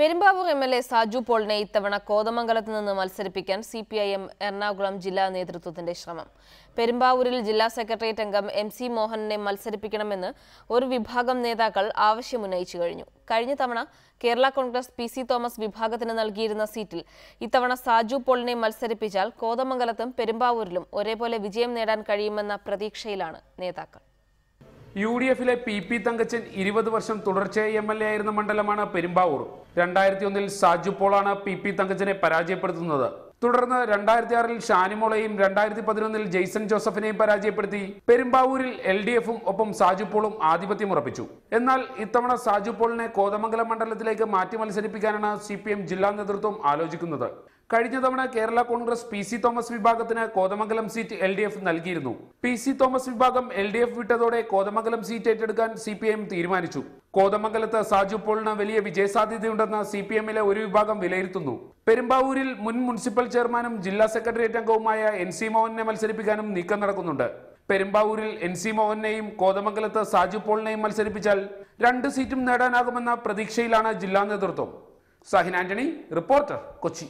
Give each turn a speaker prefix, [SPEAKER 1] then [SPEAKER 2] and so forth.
[SPEAKER 1] Perumbavoor M L A Saju പോളിനെ ഇത്തവണ കോതമംഗലത്ത് നിന്ന് മത്സരിപ്പിക്കാൻ C P I M Ernakulam ജില്ലാ നേതൃത്വത്തിന്റെ ശ്രമം പെരുമ്പാവൂരിൽ ജില്ലാ സെക്രട്ടേറിയറ്റ് അംഗം എം സി മോഹനെ മത്സരിപ്പിക്കണമെന്ന് ഒരു വിഭാഗം നേതാക്കൾ ആവശ്യമുന്നയിച്ചു കഴിഞ്ഞു കഴിഞ്ഞ തവണ കേരള കോൺഗ്രസ് പി സി തോമസ് വിഭാഗത്തിന് നൽകിയിരുന്ന സീറ്റിൽ ഇത്തവണ സാജു പോളിനെ മത്സരിപ്പിച്ചാൽ കോതമംഗലത്തും പെരുമ്പാവൂരിലും ഒരേപോലെ വിജയം നേടാൻ കഴിയുമെന്ന പ്രതീക്ഷയിലാണ് നേതാക്കൾ
[SPEAKER 2] യു ഡി എഫിലെ പി പി തങ്കച്ചൻ ഇരുപത് വർഷം തുടർച്ചയായി എം എൽ എ ആയിരുന്ന മണ്ഡലമാണ് പെരുമ്പാവൂർ രണ്ടായിരത്തി ഒന്നിൽ സാജു പോളാണ് പി പി തങ്കച്ചനെ പരാജയപ്പെടുത്തുന്നത് തുടർന്ന് രണ്ടായിരത്തി ആറിൽ ഷാനിമോളെയും രണ്ടായിരത്തി പതിനൊന്നിൽ ജെയ്സൺ ജോസഫിനെയും പരാജയപ്പെടുത്തി പെരുമ്പാവൂരിൽ എൽ ഡി എഫും ഒപ്പം സാജുപോളും ആധിപത്യം ഉറപ്പിച്ചു എന്നാൽ ഇത്തവണ സാജുപോളിനെ കോതമംഗലം മണ്ഡലത്തിലേക്ക് മാറ്റി മത്സരിപ്പിക്കാനാണ് സി ജില്ലാ നേതൃത്വം ആലോചിക്കുന്നത് കഴിഞ്ഞ തവണ കേരള കോൺഗ്രസ് പി സി തോമസ് വിഭാഗത്തിന് Kothamangalam seat L D F നൽകിയിരുന്നു പി സി തോമസ് വിഭാഗം എൽ ഡി എഫ് വിട്ടതോടെ കോതമംഗലം സീറ്റ് ഏറ്റെടുക്കാൻ സി പി ഐ എം തീരുമാനിച്ചു കോതമംഗലത്ത് സാജു പോളിന് വലിയ വിജയസാധ്യതയുണ്ടെന്ന് സി പി എമ്മിലെ ഒരു വിഭാഗം വിലയിരുത്തുന്നു പെരുമ്പാവൂരിൽ മുൻ മുനിസിപ്പൽ ചെയർമാനും ജില്ലാ സെക്രട്ടേറിയറ്റ് അംഗവുമായ എൻ സി മോഹനെ മത്സരിപ്പിക്കാനും നീക്കം നടക്കുന്നുണ്ട് പെരുമ്പാവൂരിൽ എൻ സി മോഹനെയും കോതമംഗലത്ത് സാജു പോളിനെയും മത്സരിപ്പിച്ചാൽ രണ്ട് സീറ്റും നേടാനാകുമെന്ന പ്രതീക്ഷയിലാണ് ജില്ലാ നേതൃത്വം സഹിൻ ആന്റണി റിപ്പോർട്ടർ കൊച്ചി